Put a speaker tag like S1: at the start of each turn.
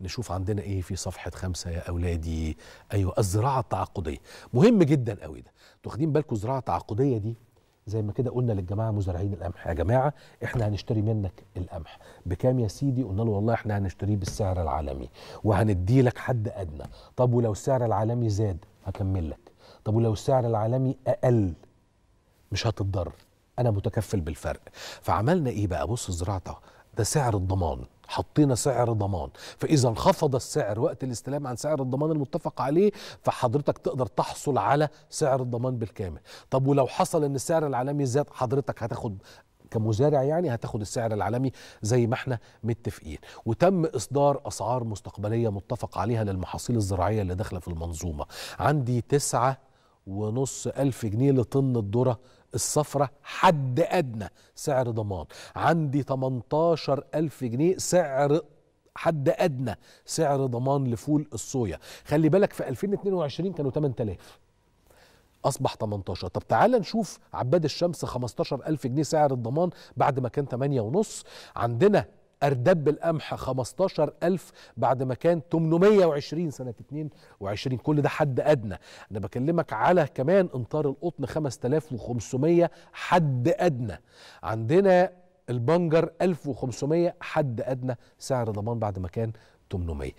S1: نشوف عندنا ايه في صفحه خمسة يا اولادي ايوه الزراعه التعاقديه مهم جدا قوي ده انتوا واخدين بالكم الزراعه التعاقديه دي زي ما كده قلنا للجماعه مزارعين القمح يا جماعه احنا هنشتري منك القمح بكام يا سيدي قلنا له والله احنا هنشتريه بالسعر العالمي وهندي لك حد ادنى طب ولو السعر العالمي زاد هكمل لك طب ولو السعر العالمي اقل مش هتتضر انا متكفل بالفرق فعملنا ايه بقى بص الزراعه ده سعر الضمان حطينا سعر ضمان فاذا انخفض السعر وقت الاستلام عن سعر الضمان المتفق عليه فحضرتك تقدر تحصل على سعر الضمان بالكامل طب ولو حصل ان السعر العالمي زاد حضرتك هتاخد كمزارع يعني هتاخد السعر العالمي زي ما احنا متفقين وتم اصدار اسعار مستقبليه متفق عليها للمحاصيل الزراعيه اللي داخله في المنظومه عندي تسعه ونص ألف جنيه لطن الذرة الصفرة حد أدنى سعر ضمان عندي 18 ألف جنيه سعر حد أدنى سعر ضمان لفول الصويا خلي بالك في 2022 كانوا 8000 أصبح 18 طب تعال نشوف عباد الشمس 15 ألف جنيه سعر الضمان بعد ما كان 8 ونص عندنا أردب 15 15000 بعد ما كان 820 سنة 22 كل ده حد أدنى أنا بكلمك على كمان إمطار القطن 5500 حد أدنى عندنا البنجر 1500 حد أدنى سعر ضمان بعد ما كان 800